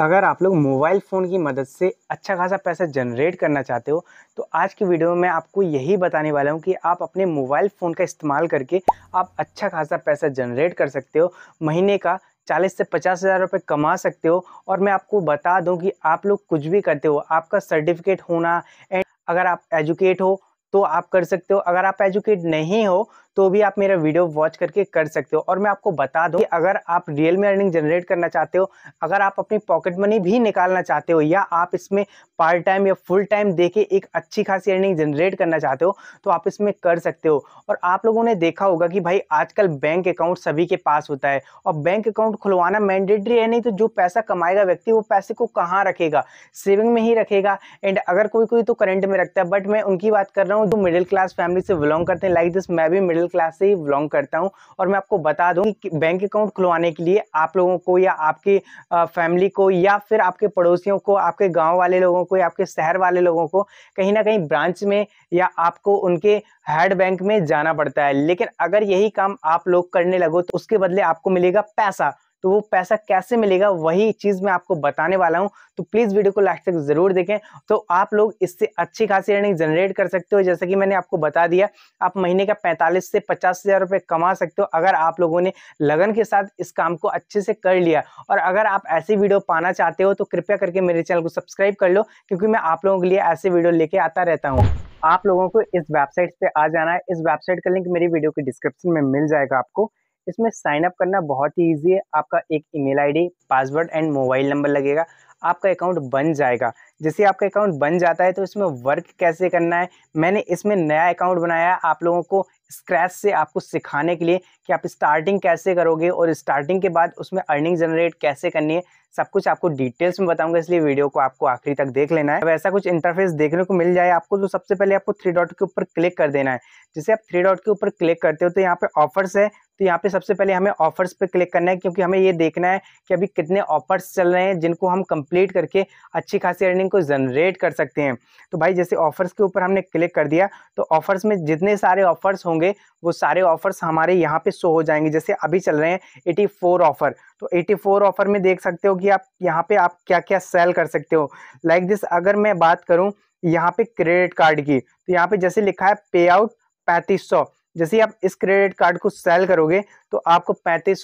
अगर आप लोग मोबाइल फ़ोन की मदद से अच्छा खासा पैसा जनरेट करना चाहते हो तो आज की वीडियो में मैं आपको यही बताने वाला हूँ कि आप अपने मोबाइल फ़ोन का इस्तेमाल करके आप अच्छा खासा पैसा जनरेट कर सकते हो महीने का चालीस से पचास हज़ार रुपये कमा सकते हो और मैं आपको बता दूँ कि आप लोग कुछ भी करते हो आपका सर्टिफिकेट होना एंड अगर आप एजुकेट हो तो आप कर सकते हो अगर आप एजुकेट नहीं हो तो भी आप मेरा वीडियो वॉच करके कर सकते हो और मैं आपको बता दूं कि अगर आप रियल में अर्निंग जनरेट करना चाहते हो अगर आप अपनी पॉकेट मनी भी निकालना चाहते हो या आप इसमें पार्ट टाइम या फुल टाइम दे के एक अच्छी खासी अर्निंग जनरेट करना चाहते हो तो आप इसमें कर सकते हो और आप लोगों ने देखा होगा कि भाई आजकल बैंक अकाउंट सभी के पास होता है और बैंक अकाउंट खुलवाना मैंडेटरी है नहीं तो जो पैसा कमाएगा व्यक्ति वो पैसे को कहाँ रखेगा सेविंग में ही रखेगा एंड अगर कोई कोई तो करंट में रखता है बट मैं उनकी बात कर रहा हूँ जो मिडिल क्लास फैमिली से बिलोंग करते हैं लाइक दिस मैं भी मिडिल क्लास से ही बिलोंग करता हूँ और मैं आपको बता दूँ कि बैंक अकाउंट खुलवाने के लिए आप लोगों को या आपके फैमिली को या फिर आपके पड़ोसियों को आपके गाँव वाले लोगों को या आपके शहर वाले लोगों को कहीं ना कहीं ब्रांच में या आपको उनके हेड बैंक में जाना पड़ता है लेकिन अगर यही काम आप लोग करने लगो तो उसके बदले आपको मिलेगा पैसा तो वो पैसा कैसे मिलेगा वही चीज़ मैं आपको बताने वाला हूँ तो प्लीज़ वीडियो को लास्ट तक ज़रूर देखें तो आप लोग इससे अच्छी खासी अर्निंग जनरेट कर सकते हो जैसा कि मैंने आपको बता दिया आप महीने का पैंतालीस से पचास हज़ार रुपये कमा सकते हो अगर आप लोगों ने लगन के साथ इस काम को अच्छे से कर लिया और अगर आप ऐसी वीडियो पाना चाहते हो तो कृपया करके मेरे चैनल को सब्सक्राइब कर लो क्योंकि मैं आप लोगों के लिए ऐसे वीडियो लेके आता रहता हूँ आप लोगों को इस वेबसाइट पे आ जाना है इस वेबसाइट का लिंक मेरी वीडियो के डिस्क्रिप्शन में मिल जाएगा आपको इसमें साइन अप करना बहुत ही ईजी है आपका एक email ID password and mobile number लगेगा आपका अकाउंट बन जाएगा जैसे आपका अकाउंट बन जाता है तो इसमें वर्क कैसे करना है मैंने इसमें नया अकाउंट बनाया है आप लोगों को स्क्रैच से आपको सिखाने के लिए कि आप स्टार्टिंग कैसे करोगे और स्टार्टिंग के बाद उसमें अर्निंग जनरेट कैसे करनी है सब कुछ आपको डिटेल्स में बताऊंगा इसलिए वीडियो को आपको आखिरी तक देख लेना है अब ऐसा कुछ इंटरफेस देखने को मिल जाए आपको तो सबसे पहले आपको थ्री डॉट के ऊपर क्लिक कर देना है जैसे आप थ्री डॉट के ऊपर क्लिक करते हो तो यहाँ पे ऑफर्स है तो यहाँ पे सबसे पहले हमें ऑफर्स पे क्लिक करना है क्योंकि हमें ये देखना है कि अभी कितने ऑफर्स चल रहे हैं जिनको हम कंप्लीट करके अच्छी खासी अर्निंग को जनरेट कर सकते हैं तो भाई जैसे ऑफर्स के ऊपर हमने क्लिक कर दिया तो ऑफर्स में जितने सारे ऑफर्स होंगे वो सारे ऑफर्स हमारे यहाँ पे शो हो जाएंगे जैसे अभी चल रहे हैं एटी फोर ऑफर तो 84 ऑफर में देख सकते हो कि आप यहाँ पे आप क्या क्या सेल कर सकते हो लाइक like दिस अगर मैं बात करूँ यहाँ पे क्रेडिट कार्ड की तो यहाँ पे जैसे लिखा है पे आउट पैंतीस सौ जैसे आप इस क्रेडिट कार्ड को सेल करोगे तो आपको पैंतीस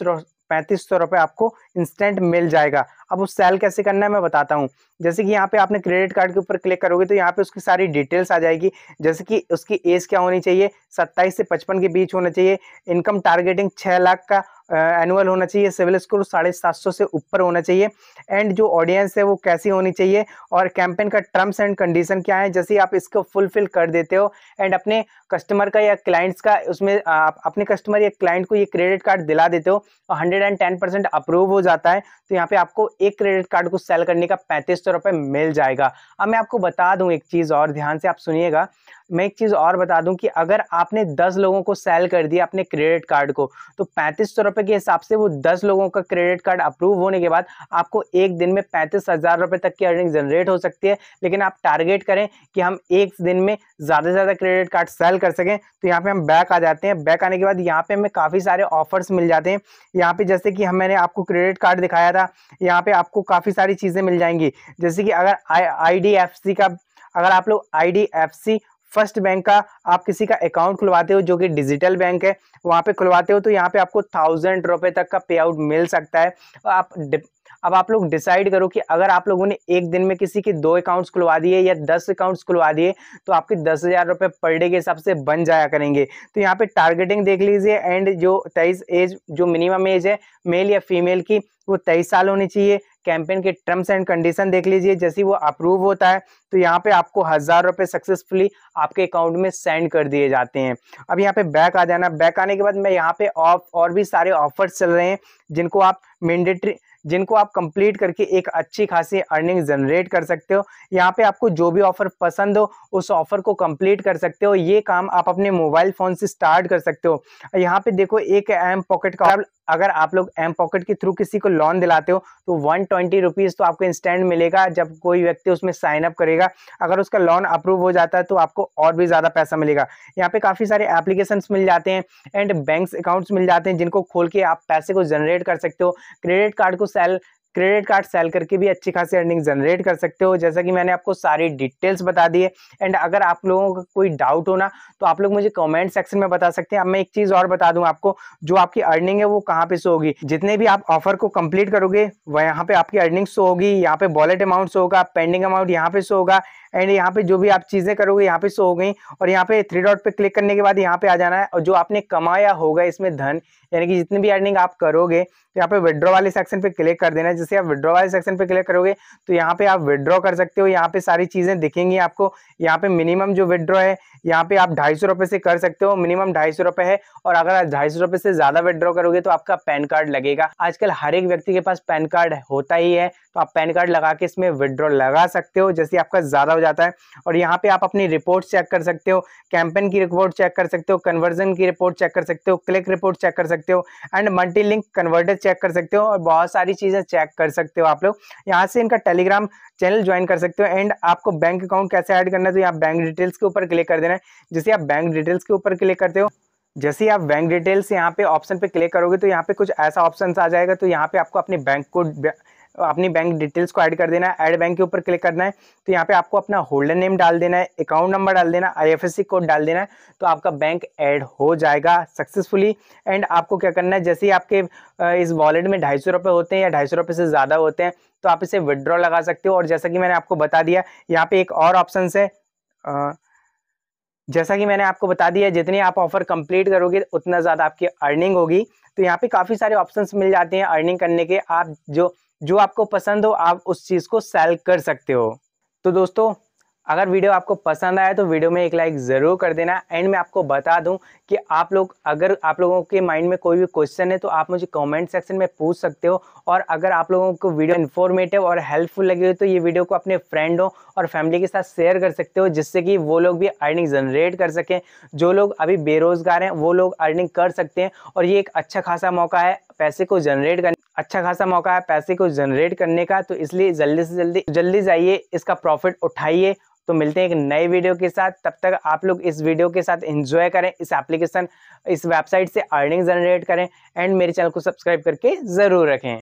पैंतीस सौ रुपये आपको इंस्टेंट मिल जाएगा अब उस सेल कैसे करना है मैं बताता हूँ जैसे कि यहाँ पे आपने क्रेडिट कार्ड के ऊपर क्लिक करोगे तो यहाँ पे उसकी सारी डिटेल्स आ जाएगी जैसे कि उसकी एज क्या होनी चाहिए सत्ताईस से पचपन के बीच होना चाहिए इनकम टारगेटिंग छः लाख का एनुअल होना चाहिए सिविल स्कोर साढ़े सात सौ से ऊपर होना चाहिए एंड जो ऑडियंस है वो कैसी होनी चाहिए और कैंपेन का टर्म्स एंड कंडीशन क्या है जैसे आप इसको फुलफिल कर देते हो एंड अपने कस्टमर का या क्लाइंट्स का उसमें आप अपने कस्टमर या क्लाइंट को ये क्रेडिट कार्ड दिला देते हो और hundred and ten percent approve हो जाता है तो यहाँ पे आपको एक क्रेडिट कार्ड को सेल करने का पैंतीस सौ रुपये मिल जाएगा अब मैं आपको बता दूँ एक चीज़ और ध्यान से आप सुनिएगा मैं एक चीज़ और बता दूं कि अगर आपने 10 लोगों को सेल कर दिया अपने क्रेडिट कार्ड को तो पैंतीस सौ रुपये के हिसाब से वो 10 लोगों का क्रेडिट कार्ड अप्रूव होने के बाद आपको एक दिन में पैंतीस हज़ार रुपये तक की अर्निंग जनरेट हो सकती है लेकिन आप टारगेट करें कि हम एक दिन में ज़्यादा से ज़्यादा क्रेडिट कार्ड सेल कर सकें तो यहाँ पर हम बैक आ जाते हैं बैक आने के बाद यहाँ पर हमें काफ़ी सारे ऑफर्स मिल जाते हैं यहाँ पर जैसे कि हम मैंने आपको क्रेडिट कार्ड दिखाया था यहाँ पर आपको काफ़ी सारी चीज़ें मिल जाएंगी जैसे कि अगर आई आई डी एफ सी का अगर आप लोग I D F C first bank का आप किसी का अकाउंट खुलवाते हो जो कि डिजिटल बैंक है वहाँ पे खुलवाते हो तो यहाँ पे आपको थाउजेंड रुपये तक का पे आउट मिल सकता है आप अब आप लोग डिसाइड करो कि अगर आप लोगों ने एक दिन में किसी के दो अकाउंट्स खुलवा दिए या दस अकाउंट्स खुलवा दिए तो आपके दस हज़ार रुपये पर डे के हिसाब से बन जाया करेंगे तो यहाँ पे टारगेटिंग देख लीजिए एंड जो तेईस एज जो मिनिमम एज है मेल या फीमेल की वो तेईस साल होनी चाहिए कैंपेन के टर्म्स एंड कंडीशन देख लीजिए जैसे वो अप्रूव होता है तो यहाँ पे आपको हज़ार रुपये सक्सेसफुली आपके अकाउंट में सेंड कर दिए जाते हैं अब यहाँ पे बैक आ जाना बैक आने के बाद मैं यहाँ पे ऑफ और भी सारे ऑफर्स चल रहे हैं जिनको आप मैंडेटरी जिनको आप कंप्लीट करके एक अच्छी खासी अर्निंग जनरेट कर सकते हो यहाँ पे आपको जो भी ऑफर पसंद हो उस ऑफर को कंप्लीट कर सकते हो ये काम आप अपने मोबाइल फ़ोन से स्टार्ट कर सकते हो यहाँ पे देखो एक एम पॉकेट का अगर आप लोग एम पॉकेट के थ्रू किसी को लोन दिलाते हो तो वन ट्वेंटी रुपीज़ तो आपको इंस्टेंट मिलेगा जब कोई व्यक्ति उसमें साइन अप करेगा अगर उसका लोन अप्रूव हो जाता है तो आपको और भी ज़्यादा पैसा मिलेगा यहाँ पे काफ़ी सारे एप्लीकेशन मिल जाते हैं एंड बैंक अकाउंट्स मिल जाते हैं जिनको खोल के आप पैसे को जनरेट कर सकते हो क्रेडिट कार्ड को सेल क्रेडिट कार्ड सेल करके भी अच्छी खासी अर्निंग जनरेट कर सकते हो जैसा कि मैंने आपको सारी डिटेल्स बता दी है एंड अगर आप लोगों का कोई डाउट होना तो आप लोग मुझे कमेंट सेक्शन में बता सकते हैं अब मैं एक चीज़ और बता दूँ आपको जो आपकी अर्निंग है वो कहाँ पे शो होगी जितने भी आप ऑफर को कंप्लीट करोगे वह यहाँ पे आपकी अर्निंग शो होगी यहाँ पे वॉलेट अमाउंट शो होगा पेंडिंग अमाउंट यहाँ पे शो होगा एंड यहाँ पे जो भी आप चीज़ें करोगे यहाँ पे सो हो गई और यहाँ पे थ्री डॉट पे क्लिक करने के बाद यहाँ पे आ जाना है और जो आपने कमाया होगा इसमें धन यानी कि जितनी भी अर्निंग आप करोगे तो यहाँ पे विड्रॉ वाले सेक्शन पे क्लिक कर देना है जैसे आप विड्रॉ वाले सेक्शन पे क्लिक करोगे तो यहाँ पे आप विड्रॉ कर सकते हो यहाँ पे सारी चीज़ें दिखेंगी आपको यहाँ पे मिनिमम जो विड्रॉ है यहाँ पे आप ढाई सौ रुपये से कर सकते हो मिनिमम ढाई सौ रुपए है और अगर आप ढाई सौ रुपये से ज़्यादा विड्रॉ करोगे तो आपका पैन कार्ड लगेगा आजकल हर एक व्यक्ति के पास पैन कार्ड होता ही है तो आप पैन कार्ड लगा के इसमें विड्रॉ लगा सकते हो जैसे आपका ज़्यादा हो जाता है और यहाँ पे आप अपनी रिपोर्ट चेक कर सकते हो कैंपेन की रिपोर्ट चेक कर सकते हो कन्वर्जन की रिपोर्ट चेक कर सकते हो क्लिक रिपोर्ट चेक कर सकते हो and multi link converter check कर सकते हो और बहुत सारी चीज़ें चेक कर सकते हो आप लोग यहाँ से इनका टेलीग्राम चैनल ज्वाइन कर सकते हो एंड आपको बैंक अकाउंट कैसे ऐड करना है तो यहाँ बैंक डिटेल्स के ऊपर क्लिक कर देना है जैसे आप बैंक डिटेल्स के ऊपर क्लिक करते हो जैसे ही आप बैंक डिटेल्स यहाँ पे ऑप्शन पे क्लिक करोगे तो यहाँ पे कुछ ऐसा ऑप्शन आ जाएगा तो यहाँ पे आपको अपने बैंक को अपनी बैंक डिटेल्स को ऐड कर देना है ऐड बैंक के ऊपर क्लिक करना है तो यहाँ पे आपको अपना होल्डर नेम डाल देना है अकाउंट नंबर डाल देना है आई कोड डाल देना है तो आपका बैंक ऐड हो जाएगा सक्सेसफुली एंड आपको क्या करना है जैसे ही आपके इस वॉलेट में ढाई सौ होते हैं या ढाई सौ से ज़्यादा होते हैं तो आप इसे विदड्रॉ लगा सकते हो और जैसा कि मैंने आपको बता दिया यहाँ पे एक और ऑप्शन है जैसा कि मैंने आपको बता दिया जितनी आप ऑफर कंप्लीट करोगे उतना ज़्यादा आपकी अर्निंग होगी तो यहाँ पे काफ़ी सारे ऑप्शंस मिल जाते हैं अर्निंग करने के आप जो जो आपको पसंद हो आप उस चीज़ को सेल कर सकते हो तो दोस्तों अगर वीडियो आपको पसंद आया तो वीडियो में एक लाइक ज़रूर कर देना एंड मैं आपको बता दूं कि आप लोग अगर आप लोगों के माइंड में कोई भी क्वेश्चन है तो आप मुझे कमेंट सेक्शन में पूछ सकते हो और अगर आप लोगों को वीडियो इन्फॉर्मेटिव और हेल्पफुल लगी हो तो ये वीडियो को अपने फ्रेंडों और फैमिली के साथ शेयर कर सकते हो जिससे कि वो लोग भी अर्निंग जनरेट कर सकें जो लोग अभी बेरोज़गार हैं वो लोग अर्निंग कर सकते हैं और ये एक अच्छा खासा मौका है पैसे को जनरेट करने अच्छा खासा मौका है पैसे को जनरेट करने का तो इसलिए जल्दी से जल्दी जल्दी जाइए इसका प्रॉफिट उठाइए तो मिलते हैं एक नए वीडियो के साथ तब तक आप लोग इस वीडियो के साथ एंजॉय करें इस एप्लीकेशन इस वेबसाइट से अर्निंग जनरेट करें एंड मेरे चैनल को सब्सक्राइब करके ज़रूर रखें